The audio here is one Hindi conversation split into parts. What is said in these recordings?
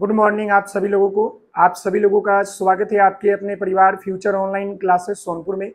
गुड मॉर्निंग आप सभी लोगों को आप सभी लोगों का स्वागत है आपके अपने परिवार फ्यूचर ऑनलाइन क्लासेस सोनपुर में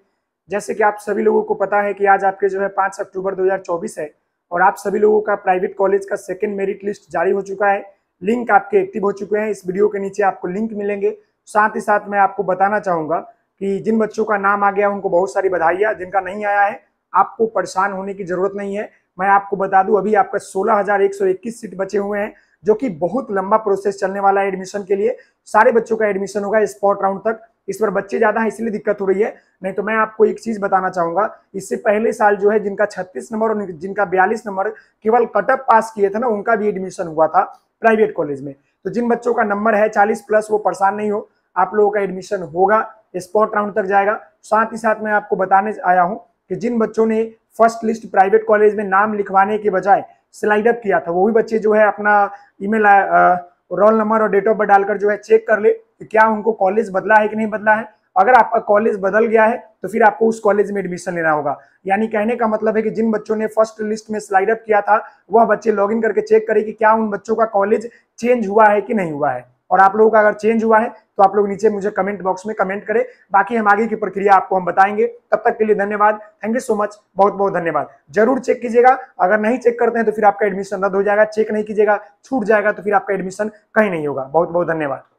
जैसे कि आप सभी लोगों को पता है कि आज आपके जो है पाँच अक्टूबर 2024 है और आप सभी लोगों का प्राइवेट कॉलेज का सेकेंड मेरिट लिस्ट जारी हो चुका है लिंक आपके एक्टिव हो चुके हैं इस वीडियो के नीचे आपको लिंक मिलेंगे साथ ही साथ मैं आपको बताना चाहूँगा कि जिन बच्चों का नाम आ गया उनको बहुत सारी बधाइयाँ जिनका नहीं आया है आपको परेशान होने की जरूरत नहीं है मैं आपको बता दूं अभी आपका 16,121 सीट बचे हुए हैं जो कि बहुत लंबा प्रोसेस चलने वाला है एडमिशन के लिए सारे बच्चों का एडमिशन होगा स्पॉट राउंड तक इस पर बच्चे ज्यादा है इसलिए दिक्कत हो रही है नहीं तो मैं आपको एक चीज बताना चाहूंगा इससे पहले साल जो है जिनका छत्तीस नंबर और जिनका बयालीस नंबर केवल कटअप पास किए थे ना उनका भी एडमिशन हुआ था प्राइवेट कॉलेज में तो जिन बच्चों का नंबर है चालीस प्लस वो परेशान नहीं हो आप लोगों का एडमिशन होगा स्पॉट राउंड तक जाएगा साथ ही साथ मैं आपको बताने आया हूँ कि जिन बच्चों ने फर्स्ट लिस्ट प्राइवेट कॉलेज में नाम लिखवाने के बजाय स्लाइड अप किया था वो भी बच्चे जो है अपना ईमेल रोल नंबर और डेट ऑफ बर्थ डालकर जो है चेक कर ले कि क्या उनको कॉलेज बदला है कि नहीं बदला है अगर आपका कॉलेज बदल गया है तो फिर आपको उस कॉलेज में एडमिशन लेना होगा यानी कहने का मतलब है कि जिन बच्चों ने फर्स्ट लिस्ट में स्लाइड अप किया था वह बच्चे लॉगिन करके चेक करें कि क्या उन बच्चों का कॉलेज चेंज हुआ है कि नहीं हुआ है और आप लोगों का अगर चेंज हुआ है तो आप लोग नीचे मुझे कमेंट बॉक्स में कमेंट करें बाकी हम आगे की प्रक्रिया आपको हम बताएंगे तब तक के लिए धन्यवाद थैंक यू सो मच बहुत बहुत धन्यवाद जरूर चेक कीजिएगा अगर नहीं चेक करते हैं तो फिर आपका एडमिशन रद्द हो जाएगा चेक नहीं कीजिएगा छूट जाएगा तो फिर आपका एडमिशन कहीं नहीं होगा बहुत बहुत धन्यवाद